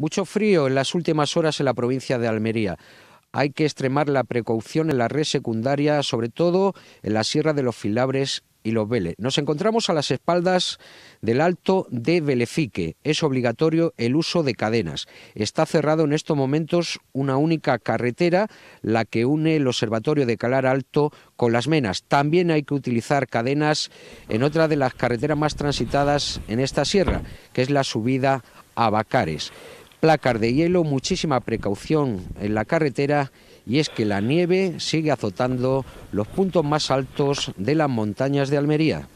Mucho frío en las últimas horas en la provincia de Almería. Hay que extremar la precaución en la red secundaria, sobre todo en la Sierra de los Filabres y los Vélez. Nos encontramos a las espaldas del Alto de Belefique. Es obligatorio el uso de cadenas. Está cerrado en estos momentos una única carretera, la que une el Observatorio de Calar Alto con las Menas. También hay que utilizar cadenas en otra de las carreteras más transitadas en esta sierra, que es la subida a Bacares placas de hielo, muchísima precaución en la carretera y es que la nieve sigue azotando los puntos más altos de las montañas de Almería.